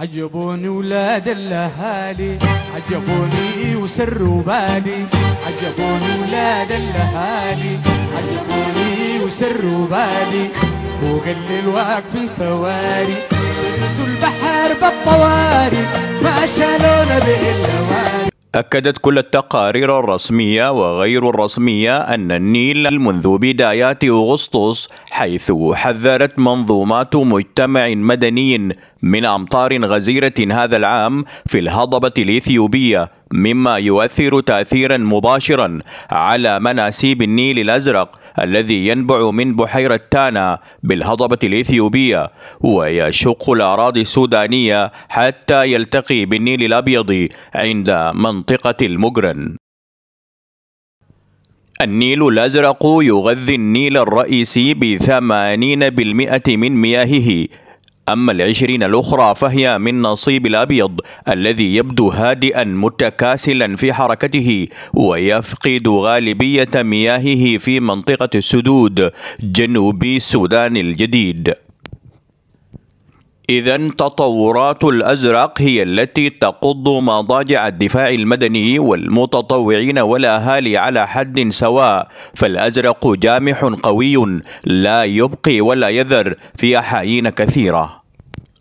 عجبوني ولاد الاهالي عجبوني وسروا بالي عجبوني ولاد الاهالي عجبوني وسروا بالي فوق اللي الواقفين سواري يلبسوا البحر بالطواري ما أكدت كل التقارير الرسمية وغير الرسمية أن النيل منذ بدايات أغسطس حيث حذرت منظومات مجتمع مدني من أمطار غزيرة هذا العام في الهضبة الإثيوبية مما يؤثر تأثيرا مباشرا على مناسيب النيل الأزرق الذي ينبع من بحيرة تانا بالهضبة الإثيوبية ويشق الأراضي السودانية حتى يلتقي بالنيل الأبيض عند منطقة المجرن النيل الأزرق يغذي النيل الرئيسي بثمانين بالمئة من مياهه أما العشرين الأخرى فهي من نصيب الأبيض الذي يبدو هادئا متكاسلا في حركته ويفقد غالبية مياهه في منطقة السدود جنوب السودان الجديد إذا تطورات الأزرق هي التي تقض مضاجع الدفاع المدني والمتطوعين والأهالي على حد سواء فالأزرق جامح قوي لا يبقي ولا يذر في أحايين كثيرة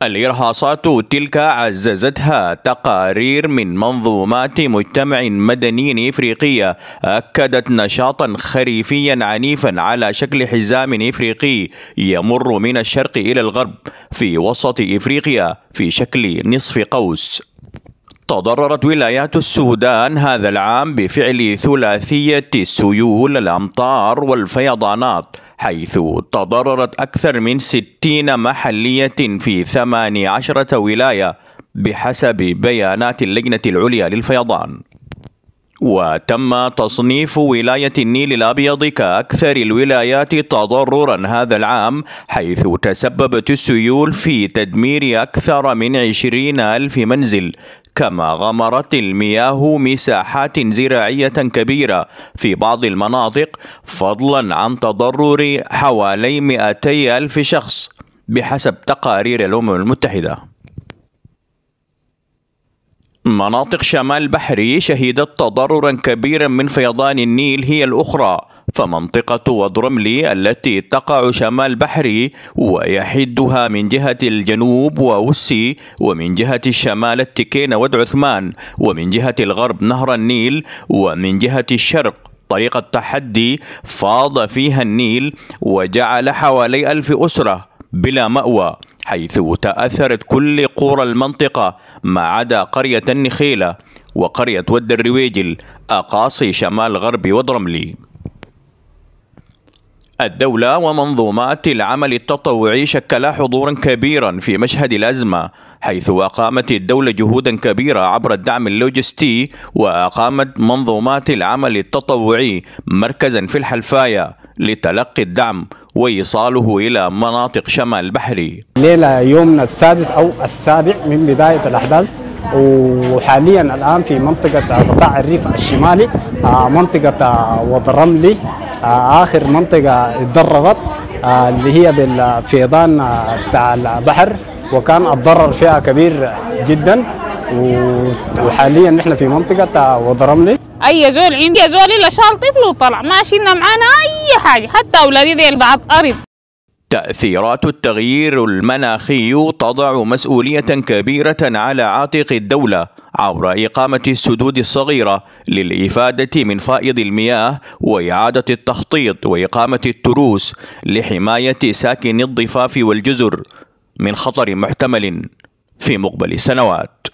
الإرهاصات تلك عززتها تقارير من منظومات مجتمع مدني إفريقية أكدت نشاطا خريفيا عنيفا على شكل حزام إفريقي يمر من الشرق إلى الغرب في وسط إفريقيا في شكل نصف قوس تضررت ولايات السودان هذا العام بفعل ثلاثية السيول الأمطار والفيضانات حيث تضررت أكثر من 60 محلية في 18 ولاية بحسب بيانات اللجنة العليا للفيضان وتم تصنيف ولاية النيل الأبيض كأكثر الولايات تضررا هذا العام حيث تسببت السيول في تدمير أكثر من عشرين ألف منزل كما غمرت المياه مساحات زراعية كبيرة في بعض المناطق فضلا عن تضرر حوالي 200 ألف شخص بحسب تقارير الأمم المتحدة مناطق شمال البحري شهدت تضررا كبيرا من فيضان النيل هي الأخرى فمنطقة ودرملي التي تقع شمال بحري ويحدها من جهة الجنوب ووسي ومن جهة الشمال التكين ود عثمان ومن جهة الغرب نهر النيل ومن جهة الشرق طريق التحدي فاض فيها النيل وجعل حوالي ألف أسرة بلا مأوى حيث تأثرت كل قرى المنطقة ما عدا قرية النخيلة وقرية ود الرويجل أقاصي شمال غرب ودرملي الدولة ومنظومات العمل التطوعي شكلا حضورا كبيرا في مشهد الأزمة حيث أقامت الدولة جهودا كبيرة عبر الدعم اللوجستي وأقامت منظومات العمل التطوعي مركزا في الحلفاية لتلقي الدعم وإيصاله إلى مناطق شمال بحري ليلة يومنا السادس أو السابع من بداية الأحداث وحاليا الآن في منطقة قطاع الريف الشمالي آه، منطقة وضرملي آه، آخر منطقة اتضررت آه، اللي هي بالفيضان بتاع البحر وكان اتضرر فيها كبير جدا وحاليا نحن في منطقه تاع وضرملي اي زول عندي زول الا شال طفله وطلع ما شلنا معانا اي حاجه حتى اولادي ديل بعض ارض تأثيرات التغيير المناخي تضع مسؤولية كبيرة على عاتق الدولة عبر إقامة السدود الصغيرة للإفادة من فائض المياه وإعادة التخطيط وإقامة التروس لحماية ساكن الضفاف والجزر من خطر محتمل في مقبل السنوات